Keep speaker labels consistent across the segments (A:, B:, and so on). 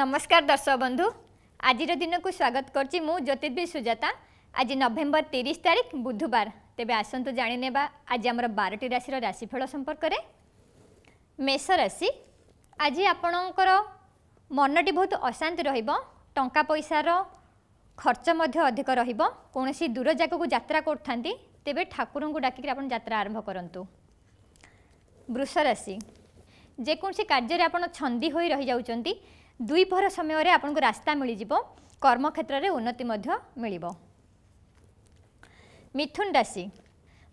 A: ନମସ୍କାର ଦର୍ଶକ ବନ୍ଧୁ ଆଜିର ଦିନକୁ ସ୍ୱାଗତ କରୁଛି ମୁଁ ଜ୍ୟୋତିର୍ବୀ ସୁଜାତା ଆଜି ନଭେମ୍ବର ତିରିଶ ତାରିଖ ବୁଧବାର ତେବେ ଆସନ୍ତୁ ଜାଣିନେବା ଆଜି ଆମର ବାରଟି ରାଶିର ରାଶିଫଳ ସମ୍ପର୍କରେ ମେଷ ରାଶି ଆଜି ଆପଣଙ୍କର ମନଟି ବହୁତ ଅଶାନ୍ତି ରହିବ ଟଙ୍କା ପଇସାର ଖର୍ଚ୍ଚ ମଧ୍ୟ ଅଧିକ ରହିବ କୌଣସି ଦୂର ଜାଗାକୁ ଯାତ୍ରା କରୁଥାନ୍ତି ତେବେ ଠାକୁରଙ୍କୁ ଡାକିକି ଆପଣ ଯାତ୍ରା ଆରମ୍ଭ କରନ୍ତୁ ବୃଷ ରାଶି ଯେକୌଣସି କାର୍ଯ୍ୟରେ ଆପଣ ଛନ୍ଦି ହୋଇ ରହିଯାଉଛନ୍ତି ଦୁଇଭର ସମୟରେ ଆପଣଙ୍କୁ ରାସ୍ତା ମିଳିଯିବ କର୍ମକ୍ଷେତ୍ରରେ ଉନ୍ନତି ମଧ୍ୟ ମିଳିବ ମିଥୁନ ରାଶି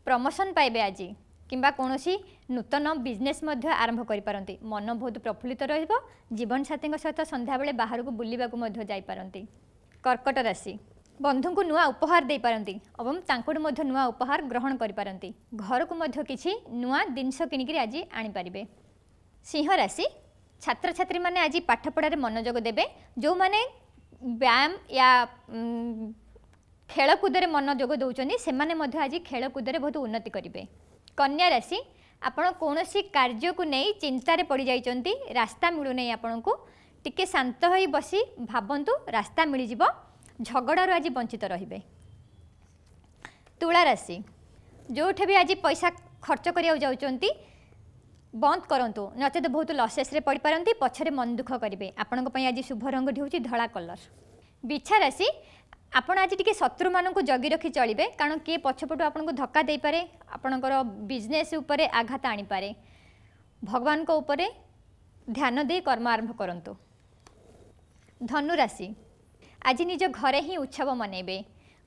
A: ପ୍ରମୋସନ୍ ପାଇବେ ଆଜି କିମ୍ବା କୌଣସି ନୂତନ ବିଜନେସ୍ ମଧ୍ୟ ଆରମ୍ଭ କରିପାରନ୍ତି ମନ ବହୁତ ପ୍ରଫୁଲ୍ଲିତ ରହିବ ଜୀବନସାଥୀଙ୍କ ସହିତ ସନ୍ଧ୍ୟାବେଳେ ବାହାରକୁ ବୁଲିବାକୁ ମଧ୍ୟ ଯାଇପାରନ୍ତି କର୍କଟ ରାଶି ବନ୍ଧୁଙ୍କୁ ନୂଆ ଉପହାର ଦେଇପାରନ୍ତି ଏବଂ ତାଙ୍କଠୁ ମଧ୍ୟ ନୂଆ ଉପହାର ଗ୍ରହଣ କରିପାରନ୍ତି ଘରକୁ ମଧ୍ୟ କିଛି ନୂଆ ଜିନିଷ କିଣିକିରି ଆଜି ଆଣିପାରିବେ ସିଂହ ରାଶି ଛାତ୍ରଛାତ୍ରୀମାନେ ଆଜି ପାଠପଢ଼ାରେ ମନୋଯୋଗ ଦେବେ ଯେଉଁମାନେ ବ୍ୟାୟାମ ୟା ଖେଳକୁଦରେ ମନୋଯୋଗ ଦେଉଛନ୍ତି ସେମାନେ ମଧ୍ୟ ଆଜି ଖେଳକୁଦରେ ବହୁତ ଉନ୍ନତି କରିବେ କନ୍ୟା ରାଶି ଆପଣ କୌଣସି କାର୍ଯ୍ୟକୁ ନେଇ ଚିନ୍ତାରେ ପଡ଼ିଯାଇଛନ୍ତି ରାସ୍ତା ମିଳୁନାହିଁ ଆପଣଙ୍କୁ ଟିକେ ଶାନ୍ତ ହୋଇ ବସି ଭାବନ୍ତୁ ରାସ୍ତା ମିଳିଯିବ ଝଗଡ଼ାରୁ ଆଜି ବଞ୍ଚିତ ରହିବେ ତୁଳା ରାଶି ଯେଉଁଠି ବି ଆଜି ପଇସା ଖର୍ଚ୍ଚ କରିବାକୁ ଯାଉଛନ୍ତି ବନ୍ଦ କରନ୍ତୁ ନଚେତ ବହୁତ ଲସେସ୍ରେ ପଡ଼ିପାରନ୍ତି ପଛରେ ମନ ଦୁଃଖ କରିବେ ଆପଣଙ୍କ ପାଇଁ ଆଜି ଶୁଭ ରଙ୍ଗଟି ହେଉଛି ଧଳା କଲର୍ ବିଛା ରାଶି ଆପଣ ଆଜି ଟିକେ ଶତ୍ରୁମାନଙ୍କୁ ଜଗି ରଖି ଚଳିବେ କାରଣ କିଏ ପଛପଟୁ ଆପଣଙ୍କୁ ଧକ୍କା ଦେଇପାରେ ଆପଣଙ୍କର ବିଜନେସ୍ ଉପରେ ଆଘାତ ଆଣିପାରେ ଭଗବାନଙ୍କ ଉପରେ ଧ୍ୟାନ ଦେଇ କର୍ମ ଆରମ୍ଭ କରନ୍ତୁ ଧନୁରାଶି ଆଜି ନିଜ ଘରେ ହିଁ ଉତ୍ସବ ମନେଇବେ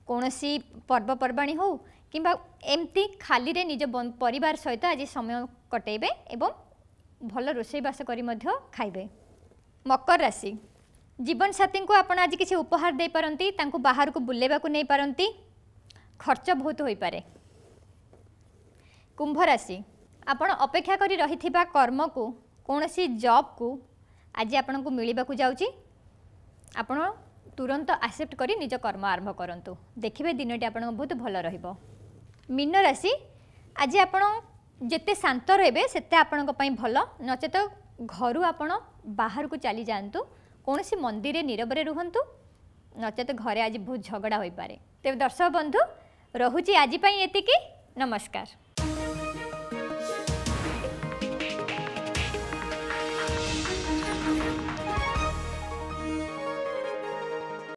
A: କୌଣସି ପର୍ବପର୍ବାଣି ହେଉ কিংবা এমতি খালিরে নিজ পরিবার সহিত আজ সময় কটাইবে এবং ভাল রোষেইবাস করে খাইবে মকর রাশি জীবনসাথী আপনার আজ কিছু উপহার দিয়ে তাঁকু বাহারক বুলাইবাকু নেই পারতি খরচ বহুত হয়ে পড়ে কুম্ভ রাশি ଆପଣ ଅପେକ୍ଷା କରି ରହିଥିବା କର୍ମକୁ କୌଣସି ଜବ୍କୁ ଆଜି ଆପଣଙ୍କୁ ମିଳିବାକୁ ଯାଉଛି ଆପଣ ତୁରନ୍ତ ଆକ୍ସେପ୍ଟ କରି ନିଜ କର୍ମ ଆରମ୍ଭ କରନ୍ତୁ ଦେଖିବେ ଦିନଟି ଆପଣଙ୍କୁ ବହୁତ ଭଲ ରହିବ ମୀନରାଶି ଆଜି ଆପଣ ଯେତେ ଶାନ୍ତ ରହିବେ ସେତେ ଆପଣଙ୍କ ପାଇଁ ଭଲ ନଚେତ ଘରୁ ଆପଣ ବାହାରକୁ ଚାଲି ଯାଆନ୍ତୁ କୌଣସି ମନ୍ଦିରରେ ନିରବରେ ରୁହନ୍ତୁ ନଚେତ ଘରେ ଆଜି ବହୁତ ଝଗଡ଼ା ହୋଇପାରେ ତେବେ ଦର୍ଶକ ବନ୍ଧୁ ରହୁଛି ଆଜି ପାଇଁ ଏତିକି ନମସ୍କାର